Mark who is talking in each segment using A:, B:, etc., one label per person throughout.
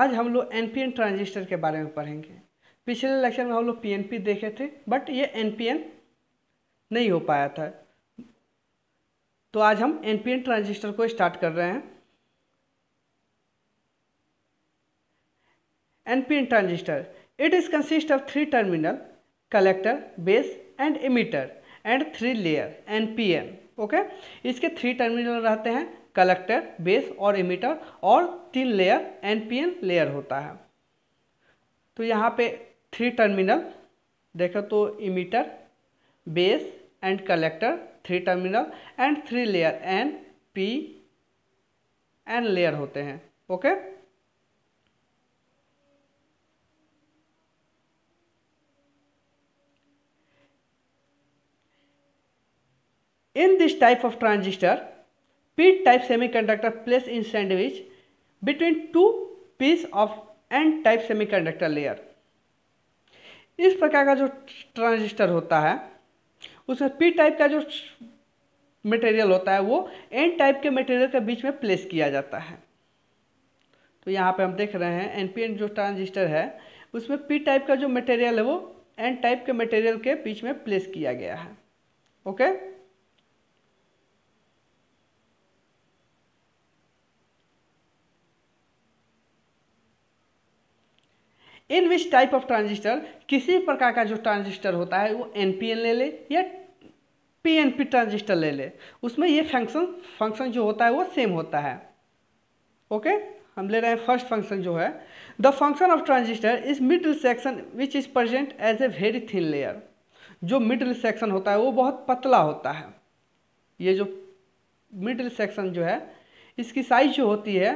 A: आज हम लोग एन ट्रांजिस्टर के बारे में पढ़ेंगे पिछले लेक्चर में हम लोग पी देखे थे बट ये एन नहीं हो पाया था तो आज हम एन ट्रांजिस्टर को स्टार्ट कर रहे हैं an transistor it is consist of three terminal collector base and emitter and three layer N okay इसके थ्री टर्मिनल रहते हैं कलेक्टर बेस और इमीटर और तीन लेयर एनपीएन लेयर होता है तो यहाँ पे थ्री टर्मिनल देखो तो emitter base and collector three terminal and three layer N P N layer होते हैं okay in this type of transistor semiconductor place in sandwich between two piece of N type semiconductor layer इस प्रकार का जो transistor होता है उसमें P type का जो मटेरियल होता है वो एन टाइप के मटेरियल के बीच में प्लेस किया जाता है तो यहाँ पे हम देख रहे हैं एन पी एन जो ट्रांजिस्टर है उसमें पी टाइप का जो मटेरियल है वो एन टाइप के मटेरियल के बीच में प्लेस किया गया है okay okay? In which type of transistor किसी प्रकार का जो ट्रांजिस्टर होता है वो एन पी एन ले ले या पी एन पी ट्रांजिस्टर ले ले उसमें ये फंक्शन फंक्शन जो होता है वो सेम होता है ओके हम ले रहे हैं फर्स्ट फंक्शन जो है the function of transistor is middle section which is present as a very thin layer जो मिडल सेक्शन होता है वो बहुत पतला होता है ये जो मिडल सेक्शन जो है इसकी साइज जो होती है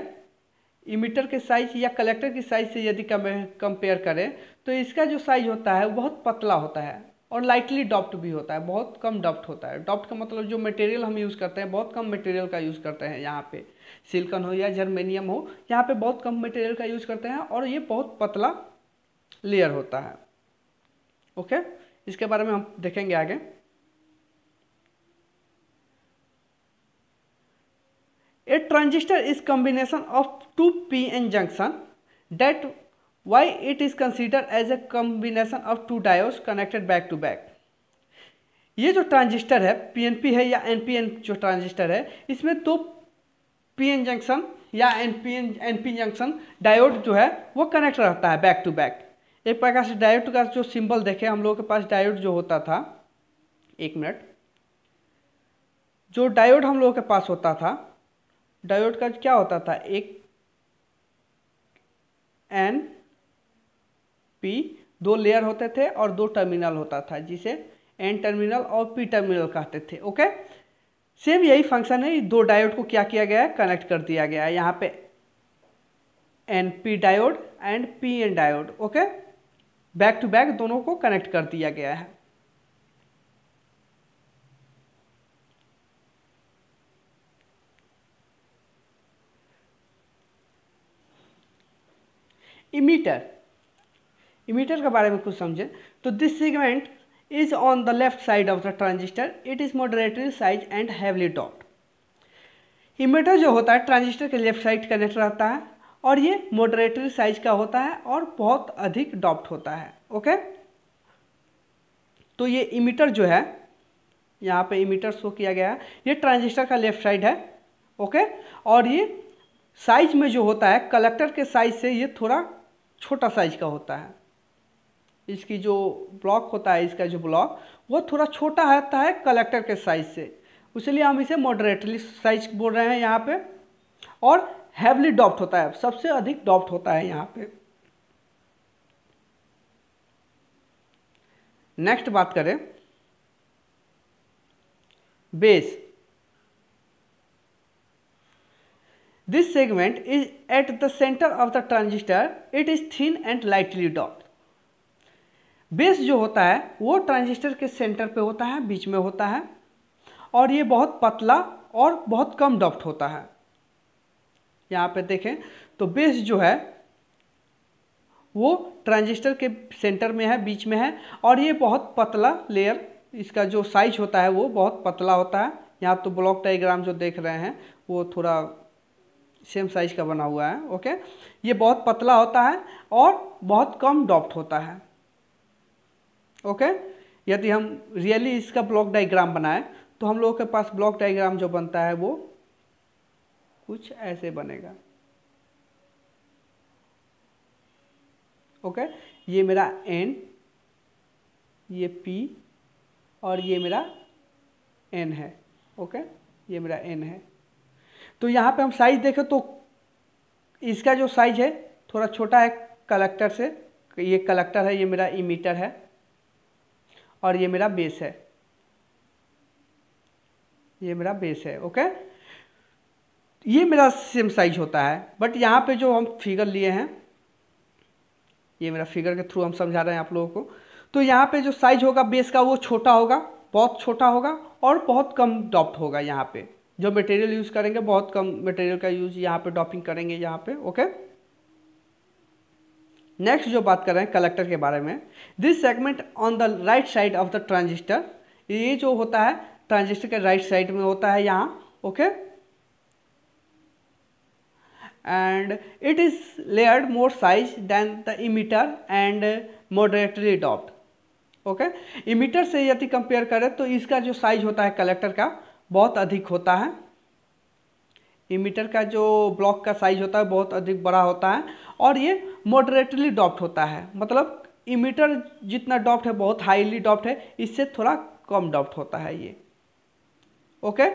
A: इमीटर के साइज या कलेक्टर की साइज से यदि कम कंपेयर करें तो इसका जो साइज होता है वो बहुत पतला होता है और लाइटली डॉप्ट भी होता है बहुत कम डॉप्ट होता है डॉप्ट का मतलब जो मटेरियल हम यूज़ करते हैं बहुत कम मटेरियल का यूज़ करते हैं यहाँ पे सिल्कन हो या जर्मेनियम हो यहाँ पे बहुत कम मटेरियल का यूज़ करते हैं और ये बहुत पतला लेयर होता है ओके इसके बारे में हम देखेंगे आगे transistor is combination of two pn junction that why it is considered as a combination of two diodes connected back to back ये जो ट्रांजिस्टर है पी है या एन जो ट्रांजिस्टर है इसमें दो एन जंक्शन या एन पी जंक्शन डायोड जो है वो कनेक्ट रहता है बैक टू बैक एक प्रकार से डायोड का जो सिंबल देखे हम लोगों के पास डायोड जो होता था एक मिनट जो डायोड हम लोगों के पास होता था डायोड का क्या होता था एक एन पी दो लेयर होते थे और दो टर्मिनल होता था जिसे एन टर्मिनल और पी टर्मिनल कहते थे ओके सेम यही फंक्शन है दो डायोड को क्या किया गया है कनेक्ट कर दिया गया है यहाँ पे N P diode and P N diode okay back to back दोनों को कनेक्ट कर दिया गया है इमीटर इमीटर के बारे में कुछ समझें तो this segment is on the left side of the transistor it is moderately size and heavily डॉट इमीटर जो होता है ट्रांजिस्टर के लेफ्ट साइड कनेक्ट रहता है और ये मॉडरेटरी साइज का होता है और बहुत अधिक डॉप्ट होता है ओके तो ये इमीटर जो है यहाँ पे इमीटर शो किया गया है ये ट्रांजिस्टर का लेफ्ट साइड है ओके और ये साइज में जो होता है कलेक्टर के साइज से ये थोड़ा छोटा साइज का होता है इसकी जो ब्लॉक होता है इसका जो ब्लॉक वो थोड़ा छोटा होता है कलेक्टर के साइज से इसलिए हम इसे मॉडरेटली साइज बोल रहे हैं यहाँ पे और हैवली डॉप्ट होता है सबसे अधिक डॉप्ट होता है यहाँ पे नेक्स्ट बात करें base This segment is at the center of the transistor. It is thin and lightly dot. Base जो होता है वो ट्रांजिस्टर के सेंटर पे होता है बीच में होता है और ये बहुत पतला और बहुत कम डॉप्ट होता है यहाँ पे देखें तो बेस जो है वो ट्रांजिस्टर के सेंटर में है बीच में है और ये बहुत पतला लेयर इसका जो साइज होता है वो बहुत पतला होता है यहाँ तो ब्लॉक डाइग्राम जो देख रहे हैं वो थोड़ा सेम साइज का बना हुआ है ओके ये बहुत पतला होता है और बहुत कम डॉप्ट होता है ओके यदि हम रियली इसका ब्लॉक डाइग्राम बनाएं तो हम लोगों के पास ब्लॉक डाइग्राम जो बनता है वो कुछ ऐसे बनेगा ओके ये मेरा एन ये पी और ये मेरा एन है ओके ये मेरा एन है तो यहाँ पे हम साइज़ देखें तो इसका जो साइज़ है थोड़ा छोटा है कलेक्टर से ये कलेक्टर है ये मेरा इमीटर है और ये मेरा बेस है ये मेरा बेस है ओके ये मेरा सेम साइज होता है बट यहाँ पे जो हम फिगर लिए हैं ये मेरा फिगर के थ्रू हम समझा रहे हैं आप लोगों को तो यहाँ पे जो साइज होगा बेस का वो छोटा होगा बहुत छोटा होगा और बहुत कम डॉप्ट होगा यहाँ पे जो मटेरियल यूज़ करेंगे बहुत कम मटेरियल का यूज़ यहाँ पे डॉपिंग करेंगे यहाँ पे ओके नेक्स्ट जो बात कर रहे हैं कलेक्टर के बारे में this segment on the right side of the transistor ये जो होता है ट्रांजिस्टर के राइट साइड में होता है यहाँ ओके एंड इट इज़ लेयर्ड more size than the emitter and moderately doped okay emitter से यदि कंपेयर करें तो इसका जो साइज होता है कलेक्टर का बहुत अधिक होता है इमीटर का जो ब्लॉक का साइज होता है बहुत अधिक बड़ा होता है और ये मॉडरेटली डॉप्ट होता है मतलब इमीटर जितना डॉप्ट है बहुत हाईली डॉप्ट है इससे थोड़ा कम डॉप्ट होता है ये ओके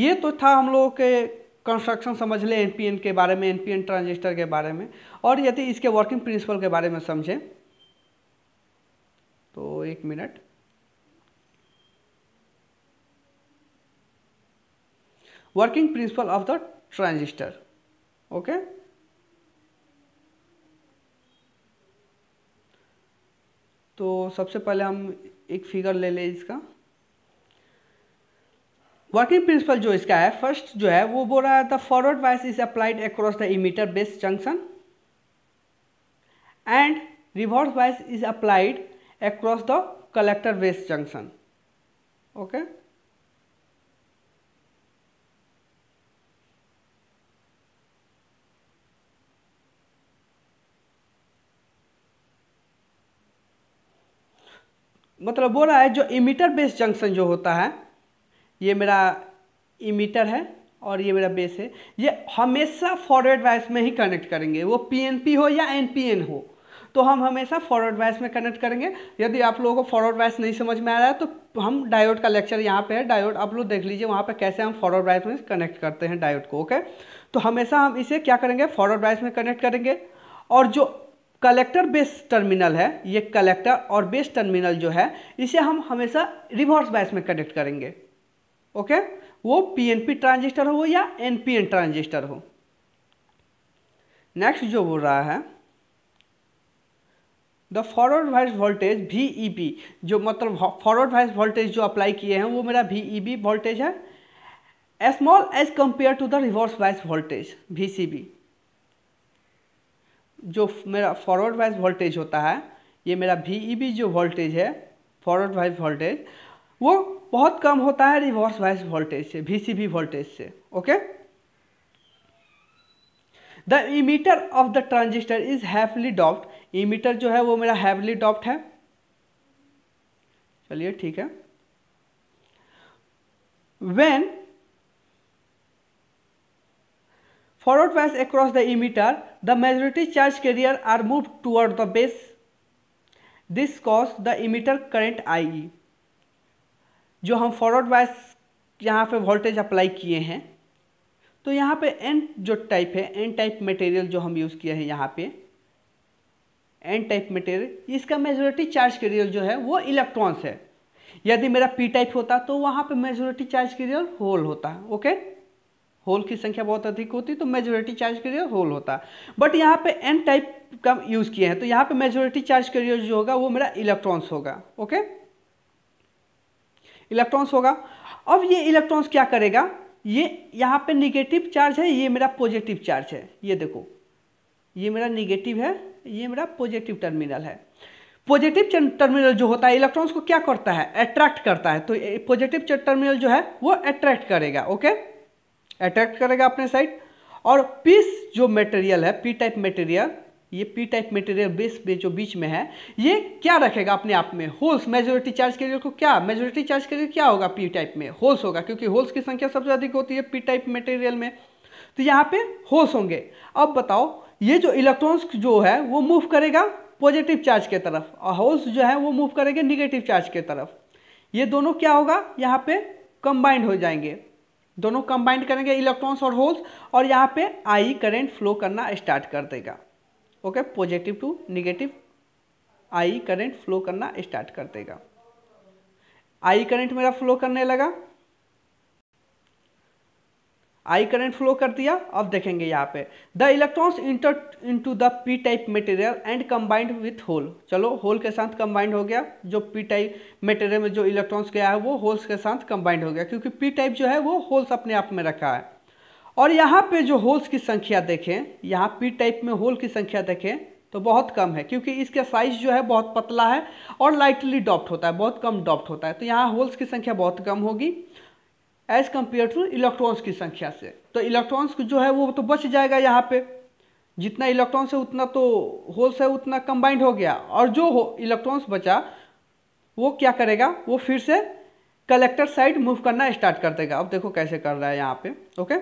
A: ये तो था हम लोगों के कंस्ट्रक्शन समझ ले एनपीएन के बारे में एनपीएन ट्रांजिस्टर के बारे में और यदि इसके वर्किंग प्रिंसिपल के बारे में समझें तो एक minute working principle of the transistor okay तो सबसे पहले हम एक फिगर ले लें इसका वर्किंग प्रिंसिपल जो इसका है फर्स्ट जो है वो बोल रहा है the forward bias is applied across the emitter base junction and reverse bias is applied across the collector base junction okay okay? मतलब बोला है जो इमीटर बेस जंक्शन जो होता है ये मेरा इमीटर है और ये मेरा बेस है ये हमेशा फॉरवर्ड वाइस में ही कनेक्ट करेंगे वो पी हो या एन हो तो हम हमेशा फॉरवर्ड वाइस में कनेक्ट करेंगे यदि आप लोगों को फॉरवर्ड वाइस नहीं समझ में आ रहा है तो हम डायोड का लेक्चर यहाँ पे है डायोड आप लोग देख लीजिए वहाँ पे कैसे हम फॉरवर्ड वाइस में कनेक्ट करते हैं डायोड को ओके तो हमेशा हम इसे क्या करेंगे फॉरवर्ड वाइस में कनेक्ट करेंगे और जो कलेक्टर बेस टर्मिनल है ये कलेक्टर और बेस टर्मिनल जो है इसे हम हमेशा रिवर्स बायस में कनेक्ट करेंगे ओके वो पीएनपी ट्रांजिस्टर हो या एनपीएन ट्रांजिस्टर हो नेक्स्ट जो बोल रहा है the forward bias voltage V E B जो मतलब फॉरवर्ड वाइस वोल्टेज जो अप्लाई किए हैं वो मेरा वी ई बी वोल्टेज है small as compare to the reverse bias voltage V C B जो मेरा फॉरवर्ड वाइज वोल्टेज होता है ये मेरा वी जो वोल्टेज है फॉरवर्ड वाइज वोल्टेज वो बहुत कम होता है रिवर्स वाइज वोल्टेज से वी वोल्टेज से okay the emitter of the transistor is heavily doped emitter जो है वो मेरा हैवली डॉप्ट है चलिए ठीक है when forward bias across the emitter the majority charge carrier are moved toward the base this causes the emitter current ie जो हम फॉरवर्ड वाइज यहाँ पे वोल्टेज अप्लाई किए हैं तो यहाँ पर एन जो टाइप है एन टाइप मटेरियल जो हम यूज़ किए हैं यहाँ पे एन टाइप मटेरियल इसका मेजोरिटी चार्ज कैरियर जो है वो इलेक्ट्रॉन्स है यदि मेरा पी टाइप होता तो वहाँ पर मेजोरिटी चार्ज कैरियर होल होता है ओके होल की संख्या बहुत अधिक होती तो मेजोरिटी चार्ज करियर होल होता बट यहाँ पे एन टाइप का यूज़ किए हैं तो यहाँ पे मेजोरिटी चार्ज करियर जो होगा वो मेरा इलेक्ट्रॉन्स होगा ओके इलेक्ट्रॉन्स होगा अब ये इलेक्ट्रॉन्स क्या करेगा ये यहाँ पे निगेटिव चार्ज है ये मेरा पॉजिटिव चार्ज है ये देखो ये मेरा निगेटिव है ये मेरा पॉजिटिव टर्मिनल है पॉजिटिव टर्मिनल जो होता है इलेक्ट्रॉन्स को क्या करता है अट्रैक्ट करता है तो पॉजिटिव टर्मिनल जो है वो अट्रैक्ट करेगा ओके okay? अट्रैक्ट करेगा अपने साइड और पीस जो मटेरियल है पी टाइप मटेरियल ये पी टाइप मटेरियल बेस में जो बीच में है ये क्या रखेगा अपने आप में होल्स मेजोरिटी चार्ज कैरियर को क्या मेजोरिटी चार्ज कैरियर क्या होगा पी टाइप में होल्स होगा क्योंकि होल्स की संख्या सबसे अधिक होती है पी टाइप मटेरियल में तो यहाँ पे होल्स होंगे अब बताओ ये जो इलेक्ट्रॉन्स जो है वो मूव करेगा पॉजिटिव चार्ज के तरफ और होल्स जो है वो मूव करेंगे निगेटिव चार्ज के तरफ ये दोनों क्या होगा यहाँ पे कंबाइंड हो जाएंगे दोनों कंबाइंड करेंगे इलेक्ट्रॉन्स और होल्स और यहाँ पे आई करंट फ्लो करना स्टार्ट कर देगा okay positive to negative I current flow करना स्टार्ट कर देगा आई करंट मेरा फ्लो करने लगा आई करंट फ्लो कर दिया अब देखेंगे यहाँ पे the electrons enter into the P type material and combined with hole चलो होल के साथ कंबाइंड हो गया जो पी टाइप मटेरियल में जो इलेक्ट्रॉन्स गया है वो होल्स के साथ कंबाइंड हो गया क्योंकि पी टाइप जो है वो होल्स अपने आप में रखा है और यहाँ पे जो होल्स की संख्या देखें यहाँ पी टाइप में होल की संख्या देखें तो बहुत कम है क्योंकि इसका साइज जो है बहुत पतला है और लाइटली डॉप्ट होता है बहुत कम डॉप्ट होता है तो यहाँ होल्स की संख्या बहुत कम होगी एज कम्पेयर टू इलेक्ट्रॉन्स की संख्या से तो इलेक्ट्रॉन्स जो है वो तो बच जाएगा यहाँ पे जितना इलेक्ट्रॉन्स है उतना तो होल्स है उतना कंबाइंड हो गया और जो हो इलेक्ट्रॉन्स बचा वो क्या करेगा वो फिर से कलेक्टर साइड मूव करना स्टार्ट कर देगा अब देखो कैसे कर रहा है यहाँ पे okay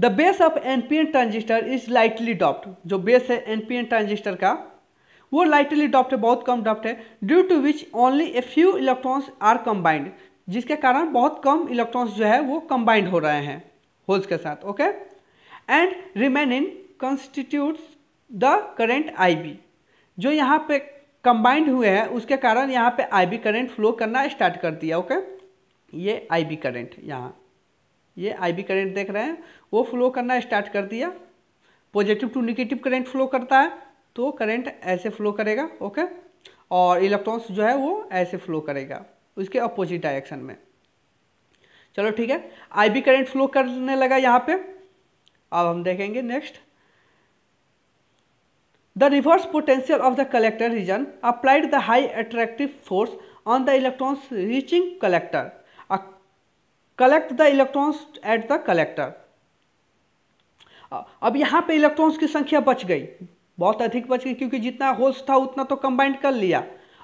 A: the base of NPN transistor is lightly doped जो बेस है एनपीएन ट्रांजिस्टर का वो लाइटली डॉप्ट है बहुत कम डॉप्ट है due to which only a few electrons are combined जिसके कारण बहुत कम इलेक्ट्रॉन्स जो है वो कंबाइंड हो रहे हैं होल्स के साथ okay and remain in constitute the current IB जो यहाँ पे कंबाइंड हुए हैं उसके कारण यहाँ पे आईबी करंट फ्लो करना स्टार्ट कर दिया ओके ये आईबी करंट यहाँ ये आईबी करंट देख रहे हैं वो फ्लो करना स्टार्ट कर दिया positive to negative current flow करता है तो करंट ऐसे फ्लो करेगा ओके और इलेक्ट्रॉन्स जो है वो ऐसे फ्लो करेगा उसके अपोजिट डायरेक्शन में चलो ठीक है आई बी करेंट फ्लो करने लगा यहाँ पे अब हम देखेंगे next the reverse potential of the collector region applied the high attractive force on the electrons reaching collector collect the electrons at the collector अब यहाँ पे इलेक्ट्रॉन्स की संख्या बच गई बहुत अधिक बच गई क्योंकि जितना होल्स था उतना तो कंबाइंड कर लिया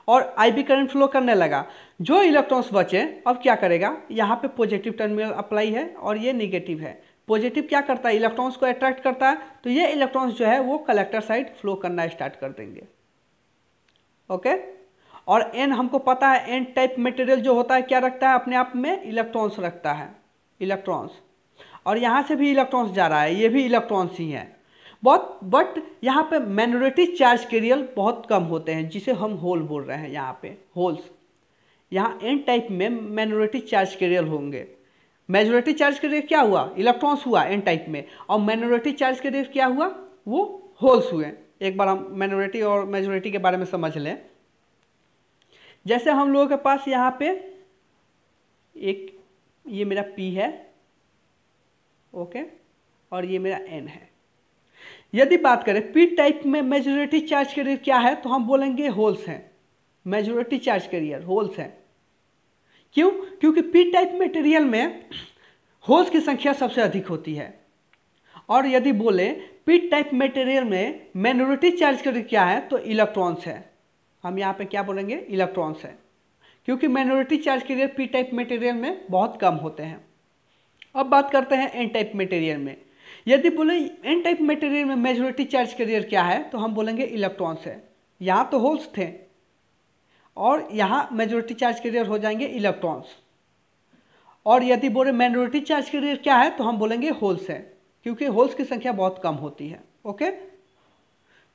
A: और आईबी करंट फ्लो करने लगा जो इलेक्ट्रॉन्स बचे अब क्या करेगा यहाँ पे पॉजिटिव टर्मिनल अप्लाई है और ये निगेटिव है पॉजिटिव क्या करता है इलेक्ट्रॉन्स को अट्रैक्ट करता है तो ये इलेक्ट्रॉन्स जो है वो कलेक्टर साइड फ्लो करना स्टार्ट कर देंगे ओके और एन हमको पता है एन टाइप मटेरियल जो होता है क्या रखता है अपने आप में इलेक्ट्रॉन्स रखता है इलेक्ट्रॉन्स और यहाँ से भी इलेक्ट्रॉन्स जा रहा है ये भी इलेक्ट्रॉन्स ही हैं बहुत बट यहाँ पे माइनोरिटी चार्ज कैरियर बहुत कम होते हैं जिसे हम होल बोल रहे हैं यहाँ पे होल्स यहाँ एन टाइप में माइनोरिटी चार्ज कैरियर होंगे मेजोरिटी चार्ज कैरियर क्या हुआ इलेक्ट्रॉन्स हुआ एन टाइप में और माइनोरिटी चार्ज कैरियर क्या हुआ वो होल्स हुए एक बार हम माइनोरिटी और मेजोरिटी के बारे में समझ लें जैसे हम लोगों के पास यहाँ पे एक ये मेरा पी है ओके और ये मेरा एन है यदि बात करें पी टाइप में मेजोरिटी चार्ज करियर क्या है तो हम बोलेंगे होल्स हैं मेजोरिटी चार्ज करियर होल्स हैं क्यों क्योंकि पी टाइप मटेरियल में होल्स की संख्या सबसे अधिक होती है और यदि बोले पी टाइप मटेरियल में माइनॉरिटी चार्ज करियर क्या है तो इलेक्ट्रॉन्स है हम यहाँ पे क्या बोलेंगे इलेक्ट्रॉन्स है क्योंकि minority charge carrier P type material में बहुत कम होते हैं अब बात करते हैं एन टाइप मटेरियल में यदि बोले एन टाइप मेटेरियल में मेजोरिटी चार्ज कैरियर क्या है तो हम बोलेंगे इलेक्ट्रॉन्स है यहाँ तो होल्स थे और यहाँ मेजोरिटी चार्ज कैरियर हो जाएंगे इलेक्ट्रॉन्स और यदि बोले माइनोरिटी चार्ज कैरियर क्या है तो हम बोलेंगे होल्स है क्योंकि होल्स की संख्या बहुत कम होती है ओके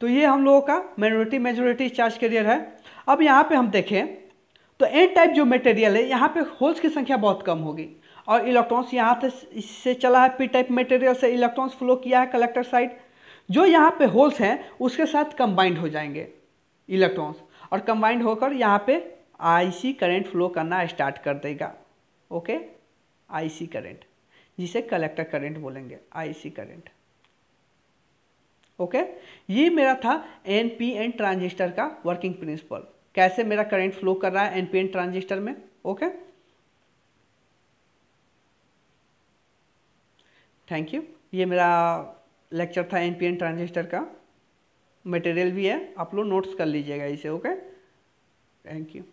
A: तो ये हम लोगों का माइनोरिटी मेजोरिटी चार्ज कैरियर है अब यहाँ पर हम देखें तो एन टाइप जो मटेरियल है यहाँ पर होल्स की संख्या बहुत कम होगी और इलेक्ट्रॉन्स यहाँ से इससे चला है पी टाइप मटेरियल से इलेक्ट्रॉन्स फ्लो किया है कलेक्टर साइड जो यहाँ पे होल्स हैं उसके साथ कंबाइंड हो जाएंगे इलेक्ट्रॉन्स और कंबाइंड होकर यहाँ पे आईसी करंट फ्लो करना स्टार्ट कर देगा ओके आईसी करंट जिसे कलेक्टर करंट बोलेंगे आईसी करंट ओके ये मेरा था एन पी एन ट्रांजिस्टर का वर्किंग प्रिंसिपल कैसे मेरा करेंट फ्लो कर रहा है एन पी एन ट्रांजिस्टर में ओके okay? थैंक यू ये मेरा लेक्चर था एन पी एन ट्रांजिस्टर का मटेरियल भी है आप लोग नोट्स कर लीजिएगा इसे ओके थैंक यू